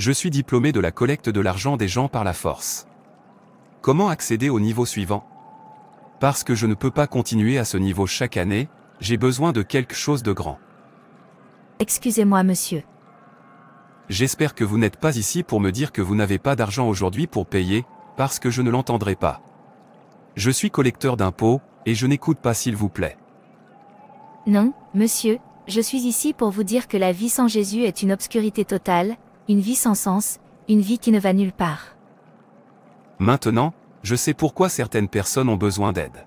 je suis diplômé de la collecte de l'argent des gens par la force. Comment accéder au niveau suivant Parce que je ne peux pas continuer à ce niveau chaque année, j'ai besoin de quelque chose de grand. Excusez-moi, monsieur. J'espère que vous n'êtes pas ici pour me dire que vous n'avez pas d'argent aujourd'hui pour payer, parce que je ne l'entendrai pas. Je suis collecteur d'impôts, et je n'écoute pas s'il vous plaît. Non, monsieur, je suis ici pour vous dire que la vie sans Jésus est une obscurité totale, une vie sans sens, une vie qui ne va nulle part. Maintenant, je sais pourquoi certaines personnes ont besoin d'aide.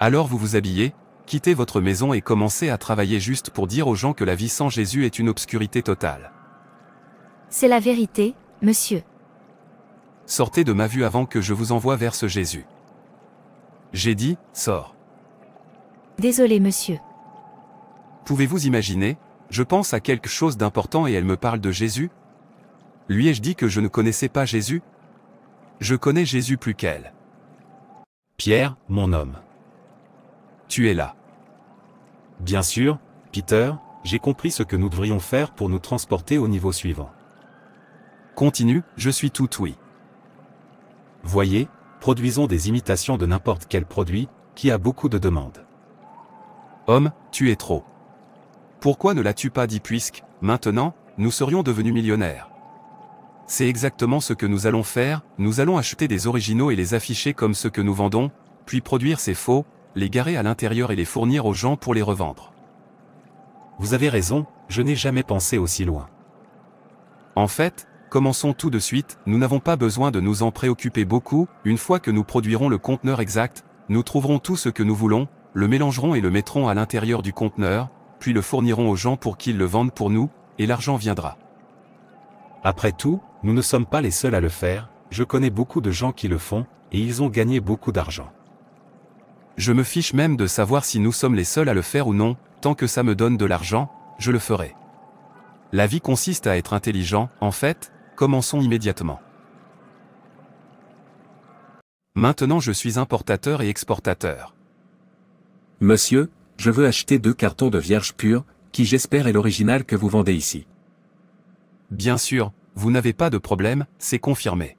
Alors vous vous habillez, quittez votre maison et commencez à travailler juste pour dire aux gens que la vie sans Jésus est une obscurité totale. C'est la vérité, monsieur. Sortez de ma vue avant que je vous envoie vers ce Jésus. J'ai dit, sors. Désolé, monsieur. Pouvez-vous imaginer, je pense à quelque chose d'important et elle me parle de Jésus Lui ai-je dit que je ne connaissais pas Jésus Je connais Jésus plus qu'elle. Pierre, mon homme. Tu es là. Bien sûr, Peter, j'ai compris ce que nous devrions faire pour nous transporter au niveau suivant. Continue, je suis tout oui. Voyez, produisons des imitations de n'importe quel produit, qui a beaucoup de demandes. Homme, tu es trop. Pourquoi ne l'as-tu pas dit puisque, maintenant, nous serions devenus millionnaires C'est exactement ce que nous allons faire, nous allons acheter des originaux et les afficher comme ceux que nous vendons, puis produire ces faux, les garer à l'intérieur et les fournir aux gens pour les revendre. Vous avez raison, je n'ai jamais pensé aussi loin. En fait, commençons tout de suite, nous n'avons pas besoin de nous en préoccuper beaucoup, une fois que nous produirons le conteneur exact, nous trouverons tout ce que nous voulons, le mélangerons et le mettrons à l'intérieur du conteneur, puis le fourniront aux gens pour qu'ils le vendent pour nous, et l'argent viendra. Après tout, nous ne sommes pas les seuls à le faire, je connais beaucoup de gens qui le font, et ils ont gagné beaucoup d'argent. Je me fiche même de savoir si nous sommes les seuls à le faire ou non, tant que ça me donne de l'argent, je le ferai. La vie consiste à être intelligent, en fait, commençons immédiatement. Maintenant je suis importateur et exportateur. Monsieur, je veux acheter deux cartons de vierge pure, qui j'espère est l'original que vous vendez ici. Bien sûr, vous n'avez pas de problème, c'est confirmé.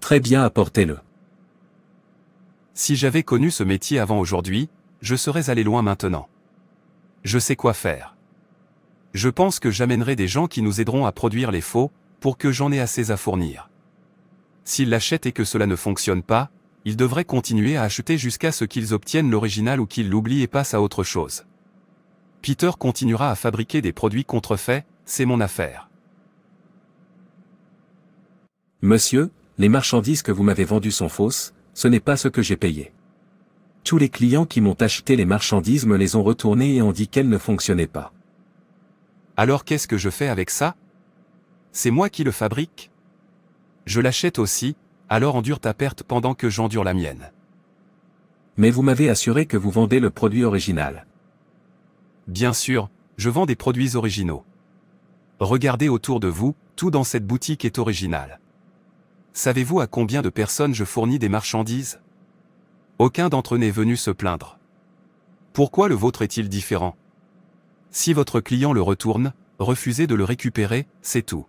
Très bien, apportez-le. Si j'avais connu ce métier avant aujourd'hui, je serais allé loin maintenant. Je sais quoi faire. Je pense que j'amènerai des gens qui nous aideront à produire les faux, pour que j'en ai assez à fournir. S'ils l'achètent et que cela ne fonctionne pas, ils devraient continuer à acheter jusqu'à ce qu'ils obtiennent l'original ou qu'ils l'oublient et passent à autre chose. Peter continuera à fabriquer des produits contrefaits, c'est mon affaire. Monsieur, les marchandises que vous m'avez vendues sont fausses, ce n'est pas ce que j'ai payé. Tous les clients qui m'ont acheté les marchandises me les ont retournées et ont dit qu'elles ne fonctionnaient pas. Alors qu'est-ce que je fais avec ça C'est moi qui le fabrique Je l'achète aussi, alors endure ta perte pendant que j'endure la mienne. Mais vous m'avez assuré que vous vendez le produit original. Bien sûr, je vends des produits originaux. Regardez autour de vous, tout dans cette boutique est original. Savez-vous à combien de personnes je fournis des marchandises Aucun d'entre eux n'est venu se plaindre. Pourquoi le vôtre est-il différent Si votre client le retourne, refusez de le récupérer, c'est tout.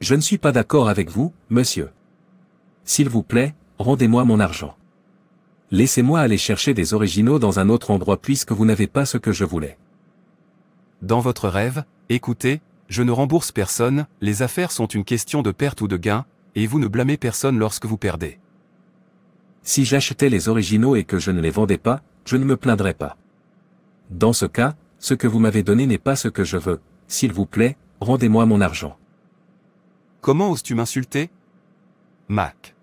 Je ne suis pas d'accord avec vous, monsieur. S'il vous plaît, rendez-moi mon argent. Laissez-moi aller chercher des originaux dans un autre endroit puisque vous n'avez pas ce que je voulais. Dans votre rêve, écoutez, je ne rembourse personne, les affaires sont une question de perte ou de gain, et vous ne blâmez personne lorsque vous perdez. Si j'achetais les originaux et que je ne les vendais pas, je ne me plaindrais pas. Dans ce cas, ce que vous m'avez donné n'est pas ce que je veux, s'il vous plaît, rendez-moi mon argent. Comment oses-tu m'insulter Mac.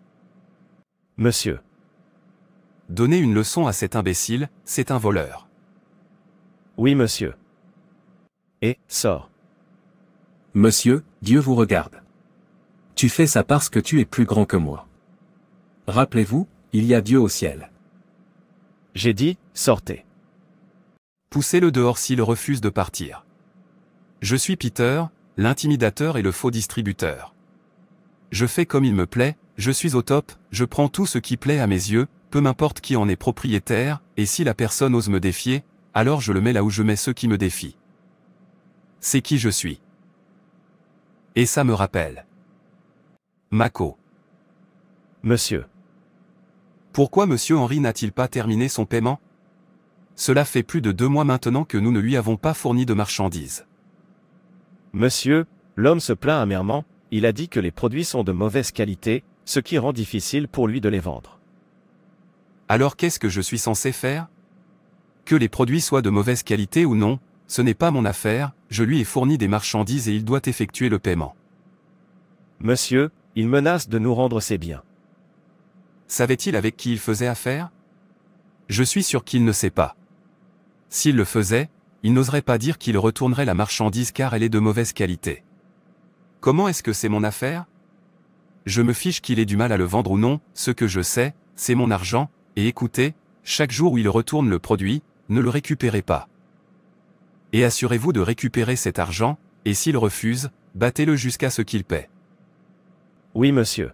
Monsieur. Donnez une leçon à cet imbécile, c'est un voleur. Oui, monsieur. Et, sors. Monsieur, Dieu vous regarde. Tu fais ça parce que tu es plus grand que moi. Rappelez-vous, il y a Dieu au ciel. J'ai dit, sortez. Poussez-le dehors s'il refuse de partir. Je suis Peter, l'intimidateur et le faux distributeur. Je fais comme il me plaît, je suis au top, je prends tout ce qui plaît à mes yeux, peu m'importe qui en est propriétaire, et si la personne ose me défier, alors je le mets là où je mets ceux qui me défient. C'est qui je suis. Et ça me rappelle. Mako. Monsieur. Pourquoi Monsieur Henry n'a-t-il pas terminé son paiement Cela fait plus de deux mois maintenant que nous ne lui avons pas fourni de marchandises. Monsieur, l'homme se plaint amèrement, il a dit que les produits sont de mauvaise qualité, ce qui rend difficile pour lui de les vendre. Alors qu'est-ce que je suis censé faire Que les produits soient de mauvaise qualité ou non, ce n'est pas mon affaire, je lui ai fourni des marchandises et il doit effectuer le paiement. Monsieur, il menace de nous rendre ses biens. Savait-il avec qui il faisait affaire Je suis sûr qu'il ne sait pas. S'il le faisait, il n'oserait pas dire qu'il retournerait la marchandise car elle est de mauvaise qualité. Comment est-ce que c'est mon affaire je me fiche qu'il ait du mal à le vendre ou non, ce que je sais, c'est mon argent, et écoutez, chaque jour où il retourne le produit, ne le récupérez pas. Et assurez-vous de récupérer cet argent, et s'il refuse, battez-le jusqu'à ce qu'il paie. Oui, monsieur.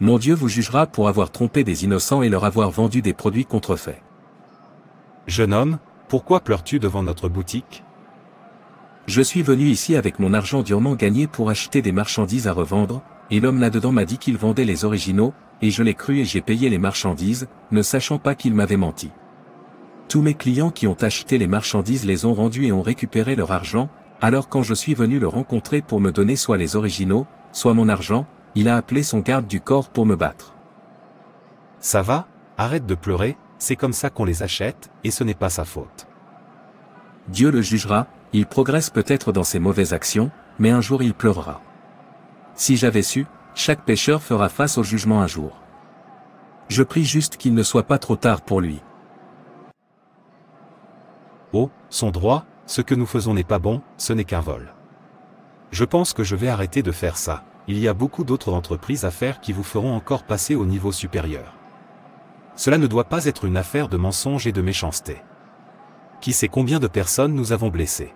Mon Dieu vous jugera pour avoir trompé des innocents et leur avoir vendu des produits contrefaits. Jeune homme, pourquoi pleures-tu devant notre boutique Je suis venu ici avec mon argent durement gagné pour acheter des marchandises à revendre, et l'homme là-dedans m'a dit qu'il vendait les originaux, et je l'ai cru et j'ai payé les marchandises, ne sachant pas qu'il m'avait menti. Tous mes clients qui ont acheté les marchandises les ont rendus et ont récupéré leur argent, alors quand je suis venu le rencontrer pour me donner soit les originaux, soit mon argent, il a appelé son garde du corps pour me battre. Ça va, arrête de pleurer, c'est comme ça qu'on les achète, et ce n'est pas sa faute. Dieu le jugera, il progresse peut-être dans ses mauvaises actions, mais un jour il pleurera. Si j'avais su, chaque pêcheur fera face au jugement un jour. Je prie juste qu'il ne soit pas trop tard pour lui. Oh, son droit, ce que nous faisons n'est pas bon, ce n'est qu'un vol. Je pense que je vais arrêter de faire ça. Il y a beaucoup d'autres entreprises à faire qui vous feront encore passer au niveau supérieur. Cela ne doit pas être une affaire de mensonge et de méchanceté. Qui sait combien de personnes nous avons blessées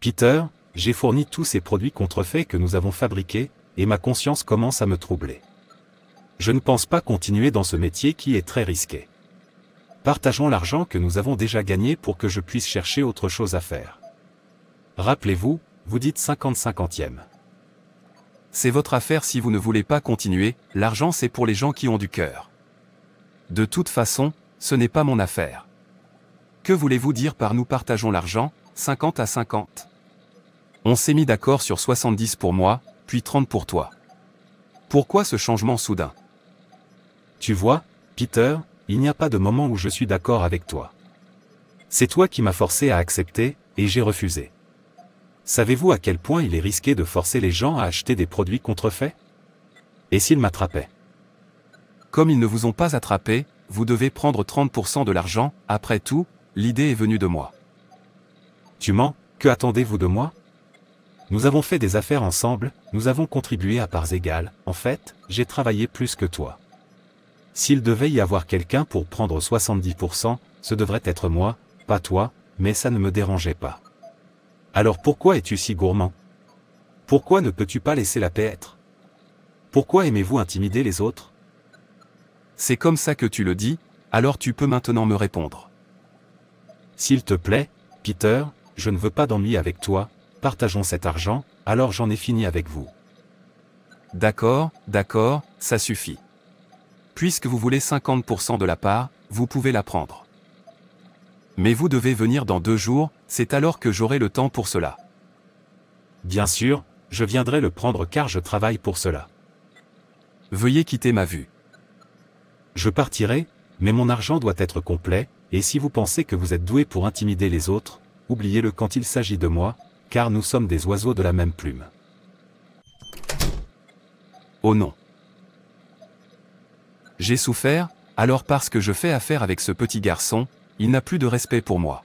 Peter, j'ai fourni tous ces produits contrefaits que nous avons fabriqués, et ma conscience commence à me troubler. Je ne pense pas continuer dans ce métier qui est très risqué. Partageons l'argent que nous avons déjà gagné pour que je puisse chercher autre chose à faire. Rappelez-vous, vous dites 50 50e C'est votre affaire si vous ne voulez pas continuer, l'argent c'est pour les gens qui ont du cœur. De toute façon, ce n'est pas mon affaire. Que voulez-vous dire par nous partageons l'argent, 50 à 50 on s'est mis d'accord sur 70 pour moi, puis 30 pour toi. Pourquoi ce changement soudain Tu vois, Peter, il n'y a pas de moment où je suis d'accord avec toi. C'est toi qui m'as forcé à accepter, et j'ai refusé. Savez-vous à quel point il est risqué de forcer les gens à acheter des produits contrefaits Et s'ils m'attrapaient Comme ils ne vous ont pas attrapé, vous devez prendre 30% de l'argent, après tout, l'idée est venue de moi. Tu mens, que attendez-vous de moi nous avons fait des affaires ensemble, nous avons contribué à parts égales, en fait, j'ai travaillé plus que toi. S'il devait y avoir quelqu'un pour prendre 70%, ce devrait être moi, pas toi, mais ça ne me dérangeait pas. Alors pourquoi es-tu si gourmand Pourquoi ne peux-tu pas laisser la paix être Pourquoi aimez-vous intimider les autres C'est comme ça que tu le dis, alors tu peux maintenant me répondre. S'il te plaît, Peter, je ne veux pas d'ennui avec toi, partageons cet argent, alors j'en ai fini avec vous. D'accord, d'accord, ça suffit. Puisque vous voulez 50% de la part, vous pouvez la prendre. Mais vous devez venir dans deux jours, c'est alors que j'aurai le temps pour cela. Bien sûr, je viendrai le prendre car je travaille pour cela. Veuillez quitter ma vue. Je partirai, mais mon argent doit être complet, et si vous pensez que vous êtes doué pour intimider les autres, oubliez-le quand il s'agit de moi, car nous sommes des oiseaux de la même plume. Oh non J'ai souffert, alors parce que je fais affaire avec ce petit garçon, il n'a plus de respect pour moi.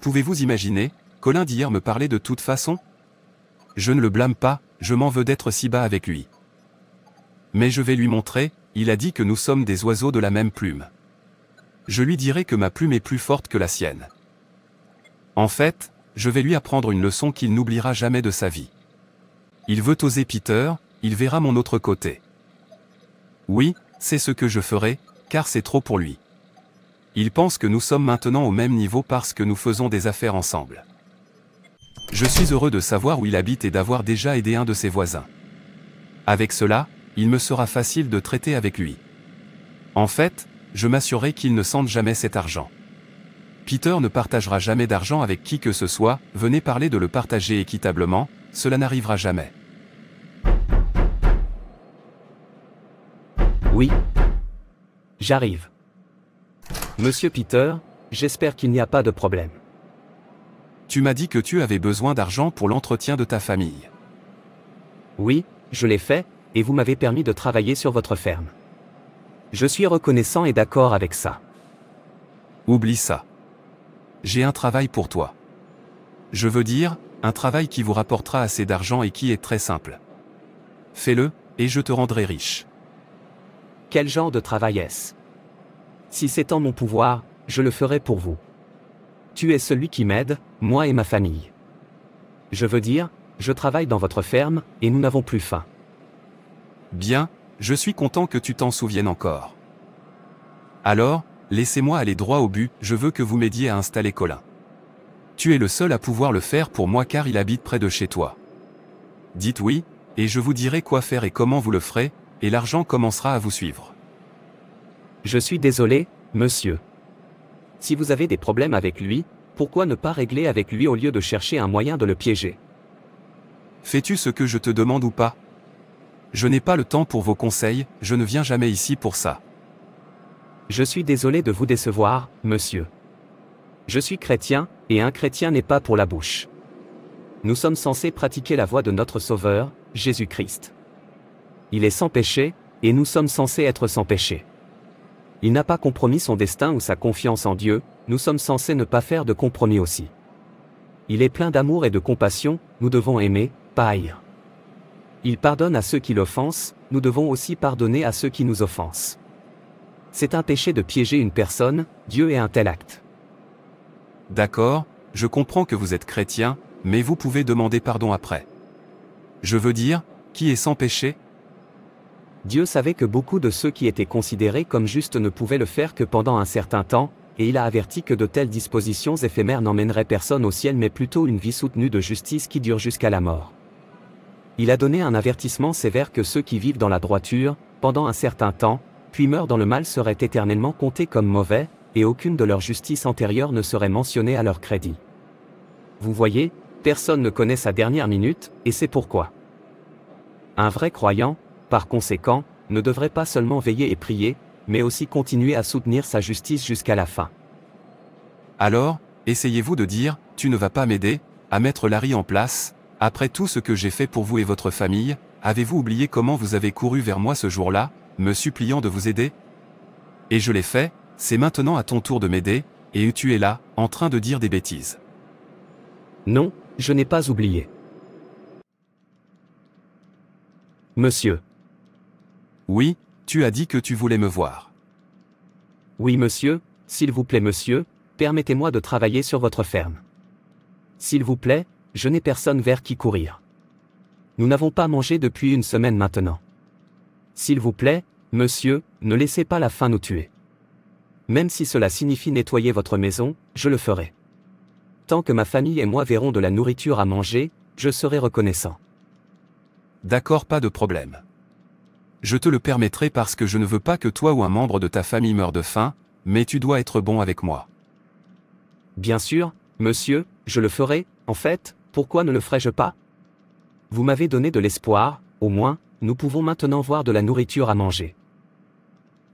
Pouvez-vous imaginer, Colin d'hier me parlait de toute façon Je ne le blâme pas, je m'en veux d'être si bas avec lui. Mais je vais lui montrer, il a dit que nous sommes des oiseaux de la même plume. Je lui dirai que ma plume est plus forte que la sienne. En fait, je vais lui apprendre une leçon qu'il n'oubliera jamais de sa vie. Il veut oser Peter, il verra mon autre côté. Oui, c'est ce que je ferai, car c'est trop pour lui. Il pense que nous sommes maintenant au même niveau parce que nous faisons des affaires ensemble. Je suis heureux de savoir où il habite et d'avoir déjà aidé un de ses voisins. Avec cela, il me sera facile de traiter avec lui. En fait, je m'assurerai qu'il ne sente jamais cet argent. Peter ne partagera jamais d'argent avec qui que ce soit, venez parler de le partager équitablement, cela n'arrivera jamais. Oui. J'arrive. Monsieur Peter, j'espère qu'il n'y a pas de problème. Tu m'as dit que tu avais besoin d'argent pour l'entretien de ta famille. Oui, je l'ai fait, et vous m'avez permis de travailler sur votre ferme. Je suis reconnaissant et d'accord avec ça. Oublie ça. J'ai un travail pour toi. Je veux dire, un travail qui vous rapportera assez d'argent et qui est très simple. Fais-le, et je te rendrai riche. Quel genre de travail est-ce Si c'est en mon pouvoir, je le ferai pour vous. Tu es celui qui m'aide, moi et ma famille. Je veux dire, je travaille dans votre ferme, et nous n'avons plus faim. Bien, je suis content que tu t'en souviennes encore. Alors, Laissez-moi aller droit au but, je veux que vous m'aidiez à installer Colin. Tu es le seul à pouvoir le faire pour moi car il habite près de chez toi. Dites oui, et je vous dirai quoi faire et comment vous le ferez, et l'argent commencera à vous suivre. Je suis désolé, monsieur. Si vous avez des problèmes avec lui, pourquoi ne pas régler avec lui au lieu de chercher un moyen de le piéger Fais-tu ce que je te demande ou pas Je n'ai pas le temps pour vos conseils, je ne viens jamais ici pour ça. Je suis désolé de vous décevoir, monsieur. Je suis chrétien, et un chrétien n'est pas pour la bouche. Nous sommes censés pratiquer la voie de notre Sauveur, Jésus-Christ. Il est sans péché, et nous sommes censés être sans péché. Il n'a pas compromis son destin ou sa confiance en Dieu, nous sommes censés ne pas faire de compromis aussi. Il est plein d'amour et de compassion, nous devons aimer, pas haïr. Il pardonne à ceux qui l'offensent, nous devons aussi pardonner à ceux qui nous offensent. C'est un péché de piéger une personne, Dieu est un tel acte. D'accord, je comprends que vous êtes chrétien, mais vous pouvez demander pardon après. Je veux dire, qui est sans péché Dieu savait que beaucoup de ceux qui étaient considérés comme justes ne pouvaient le faire que pendant un certain temps, et il a averti que de telles dispositions éphémères n'emmèneraient personne au ciel mais plutôt une vie soutenue de justice qui dure jusqu'à la mort. Il a donné un avertissement sévère que ceux qui vivent dans la droiture, pendant un certain temps, puis meurt dans le mal serait éternellement compté comme mauvais, et aucune de leurs justices antérieures ne serait mentionnée à leur crédit. Vous voyez, personne ne connaît sa dernière minute, et c'est pourquoi. Un vrai croyant, par conséquent, ne devrait pas seulement veiller et prier, mais aussi continuer à soutenir sa justice jusqu'à la fin. Alors, essayez-vous de dire, tu ne vas pas m'aider, à mettre Larry en place, après tout ce que j'ai fait pour vous et votre famille, avez-vous oublié comment vous avez couru vers moi ce jour-là, me suppliant de vous aider Et je l'ai fait, c'est maintenant à ton tour de m'aider, et tu es là, en train de dire des bêtises. Non, je n'ai pas oublié. Monsieur. Oui, tu as dit que tu voulais me voir. Oui, monsieur, s'il vous plaît, monsieur, permettez-moi de travailler sur votre ferme. S'il vous plaît, je n'ai personne vers qui courir. Nous n'avons pas mangé depuis une semaine maintenant. S'il vous plaît, monsieur, ne laissez pas la faim nous tuer. Même si cela signifie nettoyer votre maison, je le ferai. Tant que ma famille et moi verrons de la nourriture à manger, je serai reconnaissant. D'accord, pas de problème. Je te le permettrai parce que je ne veux pas que toi ou un membre de ta famille meure de faim, mais tu dois être bon avec moi. Bien sûr, monsieur, je le ferai, en fait, pourquoi ne le ferais-je pas Vous m'avez donné de l'espoir, au moins, nous pouvons maintenant voir de la nourriture à manger.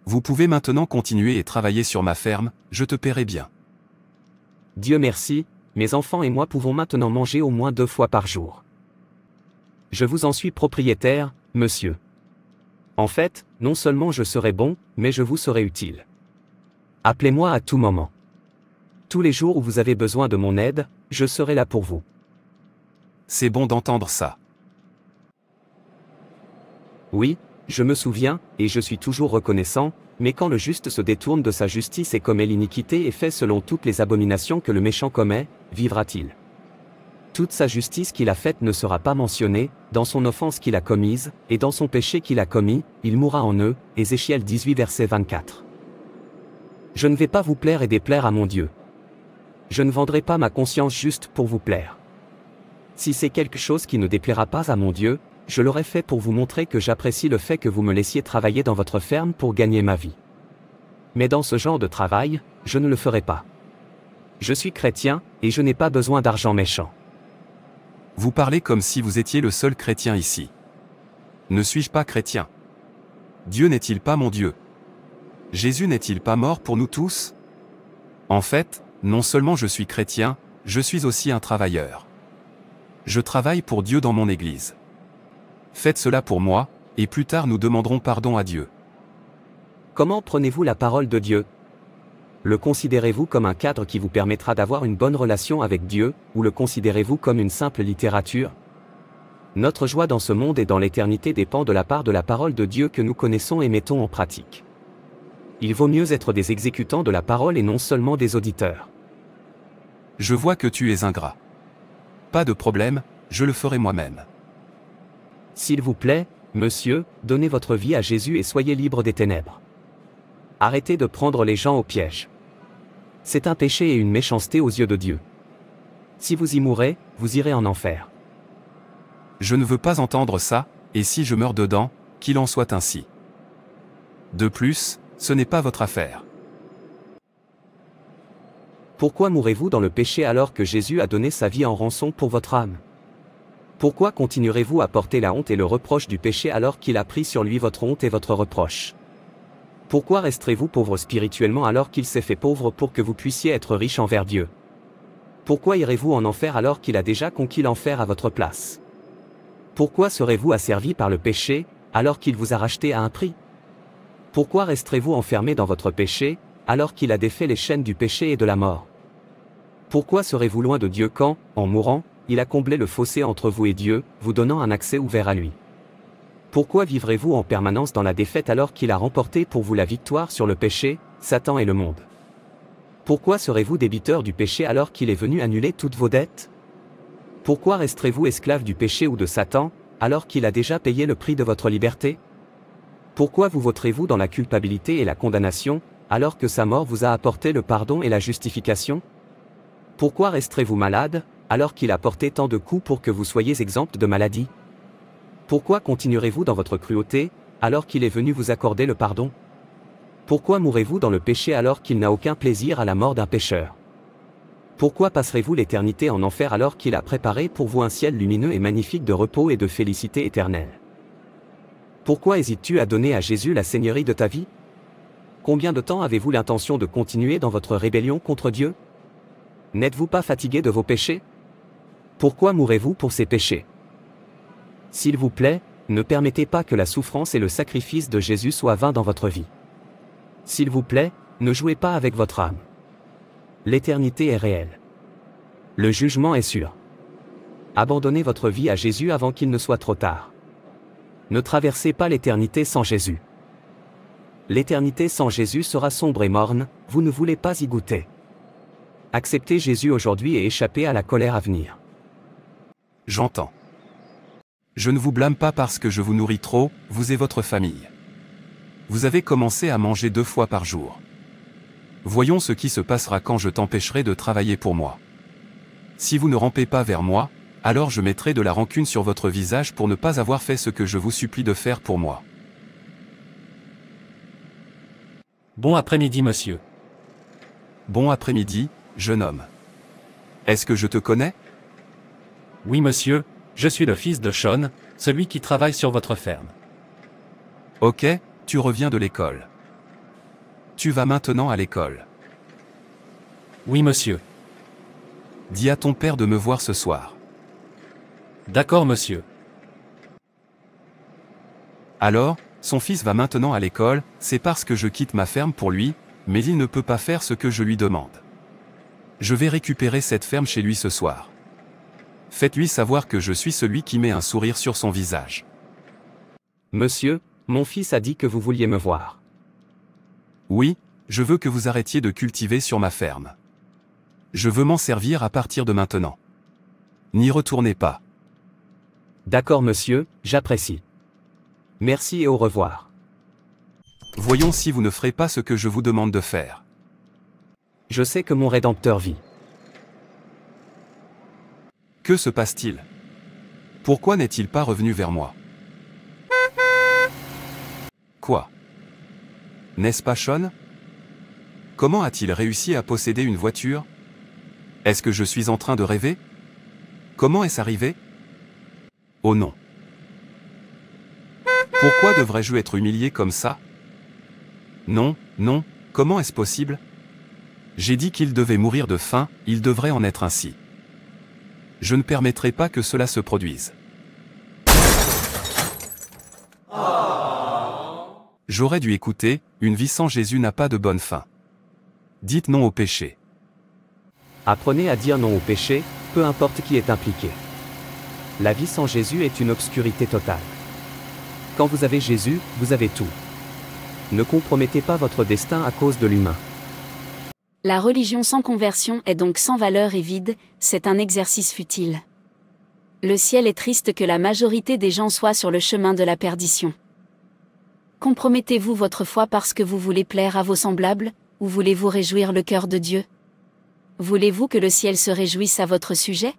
Vous pouvez maintenant continuer et travailler sur ma ferme, je te paierai bien. Dieu merci, mes enfants et moi pouvons maintenant manger au moins deux fois par jour. Je vous en suis propriétaire, monsieur. En fait, non seulement je serai bon, mais je vous serai utile. Appelez-moi à tout moment. Tous les jours où vous avez besoin de mon aide, je serai là pour vous. C'est bon d'entendre ça. Oui, je me souviens, et je suis toujours reconnaissant, mais quand le juste se détourne de sa justice et commet l'iniquité et fait selon toutes les abominations que le méchant commet, vivra-t-il Toute sa justice qu'il a faite ne sera pas mentionnée, dans son offense qu'il a commise, et dans son péché qu'il a commis, il mourra en eux. Ézéchiel 18 verset 24. Je ne vais pas vous plaire et déplaire à mon Dieu. Je ne vendrai pas ma conscience juste pour vous plaire. Si c'est quelque chose qui ne déplaira pas à mon Dieu, je l'aurais fait pour vous montrer que j'apprécie le fait que vous me laissiez travailler dans votre ferme pour gagner ma vie. Mais dans ce genre de travail, je ne le ferai pas. Je suis chrétien, et je n'ai pas besoin d'argent méchant. Vous parlez comme si vous étiez le seul chrétien ici. Ne suis-je pas chrétien Dieu n'est-il pas mon Dieu Jésus n'est-il pas mort pour nous tous En fait, non seulement je suis chrétien, je suis aussi un travailleur. Je travaille pour Dieu dans mon Église. Faites cela pour moi, et plus tard nous demanderons pardon à Dieu. Comment prenez-vous la parole de Dieu Le considérez-vous comme un cadre qui vous permettra d'avoir une bonne relation avec Dieu, ou le considérez-vous comme une simple littérature Notre joie dans ce monde et dans l'éternité dépend de la part de la parole de Dieu que nous connaissons et mettons en pratique. Il vaut mieux être des exécutants de la parole et non seulement des auditeurs. Je vois que tu es ingrat. Pas de problème, je le ferai moi-même. S'il vous plaît, monsieur, donnez votre vie à Jésus et soyez libre des ténèbres. Arrêtez de prendre les gens au piège. C'est un péché et une méchanceté aux yeux de Dieu. Si vous y mourrez, vous irez en enfer. Je ne veux pas entendre ça, et si je meurs dedans, qu'il en soit ainsi. De plus, ce n'est pas votre affaire. Pourquoi mourrez-vous dans le péché alors que Jésus a donné sa vie en rançon pour votre âme pourquoi continuerez-vous à porter la honte et le reproche du péché alors qu'il a pris sur lui votre honte et votre reproche Pourquoi resterez-vous pauvre spirituellement alors qu'il s'est fait pauvre pour que vous puissiez être riche envers Dieu Pourquoi irez-vous en enfer alors qu'il a déjà conquis l'enfer à votre place Pourquoi serez-vous asservi par le péché, alors qu'il vous a racheté à un prix Pourquoi resterez-vous enfermé dans votre péché, alors qu'il a défait les chaînes du péché et de la mort Pourquoi serez-vous loin de Dieu quand, en mourant, il a comblé le fossé entre vous et Dieu, vous donnant un accès ouvert à lui. Pourquoi vivrez-vous en permanence dans la défaite alors qu'il a remporté pour vous la victoire sur le péché, Satan et le monde Pourquoi serez-vous débiteur du péché alors qu'il est venu annuler toutes vos dettes Pourquoi resterez-vous esclave du péché ou de Satan, alors qu'il a déjà payé le prix de votre liberté Pourquoi vous voterez-vous dans la culpabilité et la condamnation, alors que sa mort vous a apporté le pardon et la justification Pourquoi resterez-vous malade, alors qu'il a porté tant de coups pour que vous soyez exempte de maladie Pourquoi continuerez-vous dans votre cruauté, alors qu'il est venu vous accorder le pardon Pourquoi mourrez-vous dans le péché alors qu'il n'a aucun plaisir à la mort d'un pécheur Pourquoi passerez-vous l'éternité en enfer alors qu'il a préparé pour vous un ciel lumineux et magnifique de repos et de félicité éternelle Pourquoi hésites-tu à donner à Jésus la seigneurie de ta vie Combien de temps avez-vous l'intention de continuer dans votre rébellion contre Dieu N'êtes-vous pas fatigué de vos péchés pourquoi mourrez-vous pour ces péchés S'il vous plaît, ne permettez pas que la souffrance et le sacrifice de Jésus soient vains dans votre vie. S'il vous plaît, ne jouez pas avec votre âme. L'éternité est réelle. Le jugement est sûr. Abandonnez votre vie à Jésus avant qu'il ne soit trop tard. Ne traversez pas l'éternité sans Jésus. L'éternité sans Jésus sera sombre et morne, vous ne voulez pas y goûter. Acceptez Jésus aujourd'hui et échappez à la colère à venir. J'entends. Je ne vous blâme pas parce que je vous nourris trop, vous et votre famille. Vous avez commencé à manger deux fois par jour. Voyons ce qui se passera quand je t'empêcherai de travailler pour moi. Si vous ne rampez pas vers moi, alors je mettrai de la rancune sur votre visage pour ne pas avoir fait ce que je vous supplie de faire pour moi. Bon après-midi, monsieur. Bon après-midi, jeune homme. Est-ce que je te connais oui monsieur, je suis le fils de Sean, celui qui travaille sur votre ferme. Ok, tu reviens de l'école. Tu vas maintenant à l'école. Oui monsieur. Dis à ton père de me voir ce soir. D'accord monsieur. Alors, son fils va maintenant à l'école, c'est parce que je quitte ma ferme pour lui, mais il ne peut pas faire ce que je lui demande. Je vais récupérer cette ferme chez lui ce soir. Faites-lui savoir que je suis celui qui met un sourire sur son visage. Monsieur, mon fils a dit que vous vouliez me voir. Oui, je veux que vous arrêtiez de cultiver sur ma ferme. Je veux m'en servir à partir de maintenant. N'y retournez pas. D'accord monsieur, j'apprécie. Merci et au revoir. Voyons si vous ne ferez pas ce que je vous demande de faire. Je sais que mon Rédempteur vit. Que se passe-t-il Pourquoi n'est-il pas revenu vers moi Quoi N'est-ce pas Sean Comment a-t-il réussi à posséder une voiture Est-ce que je suis en train de rêver Comment est-ce arrivé Oh non. Pourquoi devrais-je être humilié comme ça Non, non, comment est-ce possible J'ai dit qu'il devait mourir de faim, il devrait en être ainsi je ne permettrai pas que cela se produise. J'aurais dû écouter, une vie sans Jésus n'a pas de bonne fin. Dites non au péché. Apprenez à dire non au péché, peu importe qui est impliqué. La vie sans Jésus est une obscurité totale. Quand vous avez Jésus, vous avez tout. Ne compromettez pas votre destin à cause de l'humain. La religion sans conversion est donc sans valeur et vide, c'est un exercice futile. Le ciel est triste que la majorité des gens soient sur le chemin de la perdition. Compromettez-vous votre foi parce que vous voulez plaire à vos semblables, ou voulez-vous réjouir le cœur de Dieu Voulez-vous que le ciel se réjouisse à votre sujet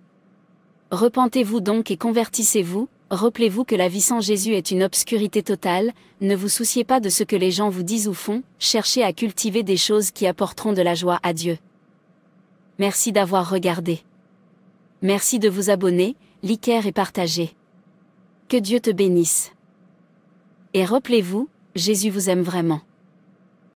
Repentez-vous donc et convertissez-vous, Rappelez-vous que la vie sans Jésus est une obscurité totale, ne vous souciez pas de ce que les gens vous disent ou font, cherchez à cultiver des choses qui apporteront de la joie à Dieu. Merci d'avoir regardé. Merci de vous abonner, liker et partager. Que Dieu te bénisse. Et rappelez-vous, Jésus vous aime vraiment.